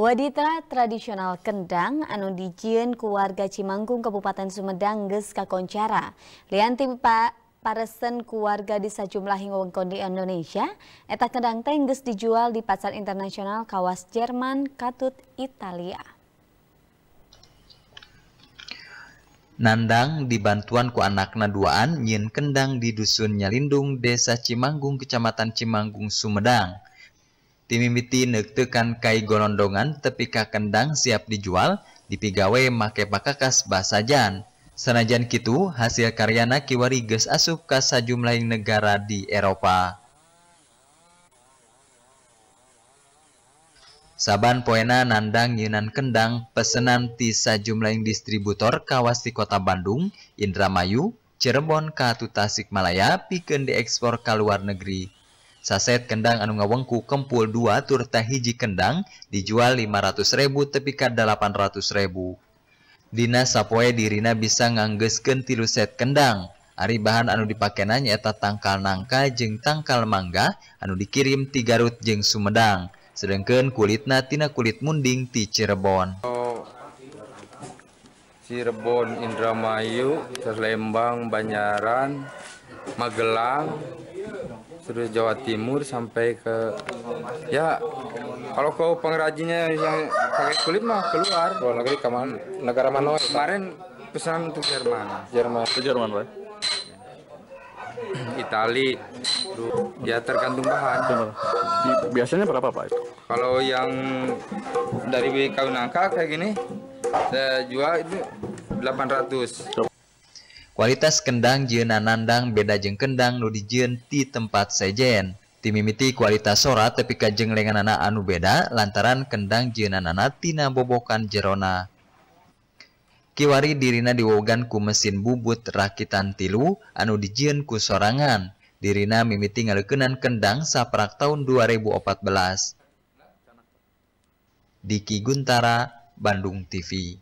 Waditra tradisional Kendang anu dijieun ku warga Cimanggung Kabupaten Sumedang geus kakoncara. Lianti Pak paresen keluarga di sejumlah wewengkon di Indonesia, eta Kendang teh geus dijual di pasar internasional kawas Jerman katut Italia. Nandang dibantuan ku anak naduaan nyin kendang di dusun Nyalindung, Desa Cimanggung, Kecamatan Cimanggung, Sumedang. Timimiti nektekan kai tepi ka kendang siap dijual, dipigawe make pakakas basajan. Sanajan kitu, hasil karyana kiwari geus asup ka sajumlah negara di Eropa. Saban poena nandang Yunan kendang pesenan ti sajumlah distributor kawas di kota Bandung, Indramayu, Cirebon ka Tasikmalaya pikeun diekspor ke luar negeri. kendang anu ngawengku Kempul 2 Turta hiji kendang dijual 500.000 tepi8000.000 Dina sappoe di Rina bisangannggeskenti luset kendang Ari bahan anu dipakenannya tak takal nangka jeng tangka mangga anu dikirim 3 Garut jeng Sumedang sedangken kulit natina kulit munding di Cirebon Cirebon Indramayu Selembang Banaran Magelang dan terus Jawa Timur sampai ke ya kalau kau pengrajinnya yang pakai kulit mah keluar luar negeri mana negara mana kemarin pesan untuk Jerman Jerman ke Jerman pak Itali ya tergantung bahan biasanya berapa pak itu kalau yang dari kau nangka kayak gini saya jual itu 800 Kualitas kendang jena nandang beda jeng kendang nu dijieun di tempat sejen. Timimiti kualitas sora tapi kajeng lenganana anu beda lantaran kendang nana tina bobokan jerona. Kiwari dirina diwogan ku mesin bubut rakitan tilu anu dijieun ku sorangan. Dirina mimiti kenan kendang saprak tahun 2014. Diki Guntara, Bandung TV